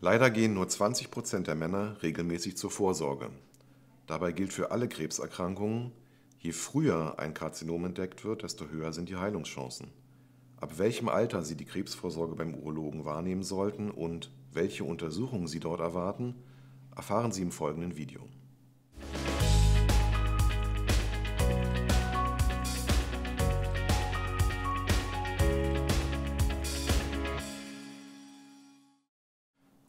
Leider gehen nur 20 Prozent der Männer regelmäßig zur Vorsorge. Dabei gilt für alle Krebserkrankungen, je früher ein Karzinom entdeckt wird, desto höher sind die Heilungschancen. Ab welchem Alter Sie die Krebsvorsorge beim Urologen wahrnehmen sollten und welche Untersuchungen Sie dort erwarten, erfahren Sie im folgenden Video.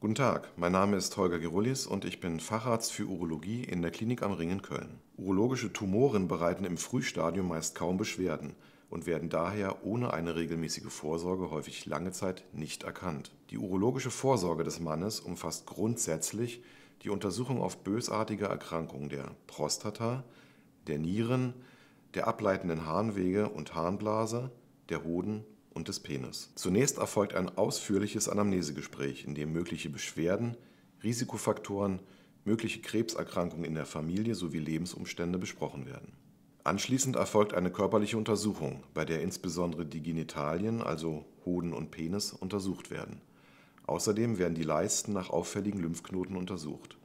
Guten Tag, mein Name ist Holger Gerullis und ich bin Facharzt für Urologie in der Klinik am Ring in Köln. Urologische Tumoren bereiten im Frühstadium meist kaum Beschwerden und werden daher ohne eine regelmäßige Vorsorge häufig lange Zeit nicht erkannt. Die urologische Vorsorge des Mannes umfasst grundsätzlich die Untersuchung auf bösartige Erkrankungen der Prostata, der Nieren, der ableitenden Harnwege und Harnblase, der Hoden und des Penis. Zunächst erfolgt ein ausführliches Anamnesegespräch, in dem mögliche Beschwerden, Risikofaktoren, mögliche Krebserkrankungen in der Familie sowie Lebensumstände besprochen werden. Anschließend erfolgt eine körperliche Untersuchung, bei der insbesondere die Genitalien, also Hoden und Penis, untersucht werden. Außerdem werden die Leisten nach auffälligen Lymphknoten untersucht.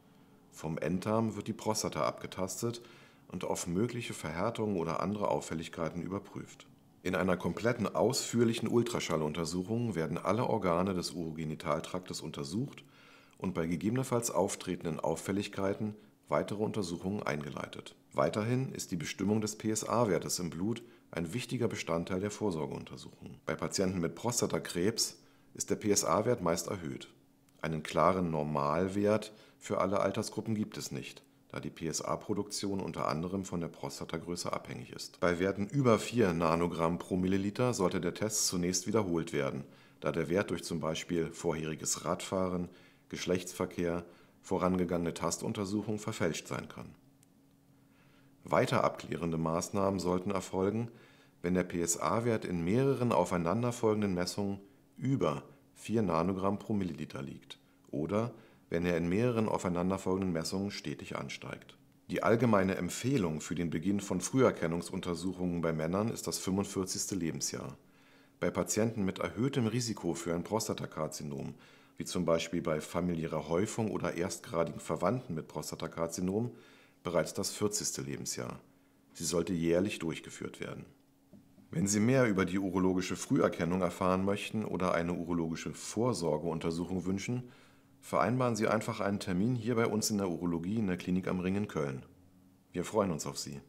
Vom Enddarm wird die Prostata abgetastet und auf mögliche Verhärtungen oder andere Auffälligkeiten überprüft in einer kompletten, ausführlichen Ultraschalluntersuchung werden alle Organe des Urogenitaltraktes untersucht und bei gegebenenfalls auftretenden Auffälligkeiten weitere Untersuchungen eingeleitet. Weiterhin ist die Bestimmung des PSA-Wertes im Blut ein wichtiger Bestandteil der Vorsorgeuntersuchung. Bei Patienten mit Prostatakrebs ist der PSA-Wert meist erhöht. Einen klaren Normalwert für alle Altersgruppen gibt es nicht da die PSA-Produktion unter anderem von der Prostatagröße abhängig ist. Bei Werten über 4 Nanogramm pro Milliliter sollte der Test zunächst wiederholt werden, da der Wert durch zum Beispiel vorheriges Radfahren, Geschlechtsverkehr, vorangegangene Tastuntersuchung verfälscht sein kann. Weiter abklärende Maßnahmen sollten erfolgen, wenn der PSA-Wert in mehreren aufeinanderfolgenden Messungen über 4 Nanogramm pro Milliliter liegt oder wenn er in mehreren aufeinanderfolgenden Messungen stetig ansteigt. Die allgemeine Empfehlung für den Beginn von Früherkennungsuntersuchungen bei Männern ist das 45. Lebensjahr. Bei Patienten mit erhöhtem Risiko für ein Prostatakarzinom, wie z. B. bei familiärer Häufung oder erstgradigen Verwandten mit Prostatakarzinom, bereits das 40. Lebensjahr. Sie sollte jährlich durchgeführt werden. Wenn Sie mehr über die urologische Früherkennung erfahren möchten oder eine urologische Vorsorgeuntersuchung wünschen, Vereinbaren Sie einfach einen Termin hier bei uns in der Urologie in der Klinik am Ring in Köln. Wir freuen uns auf Sie.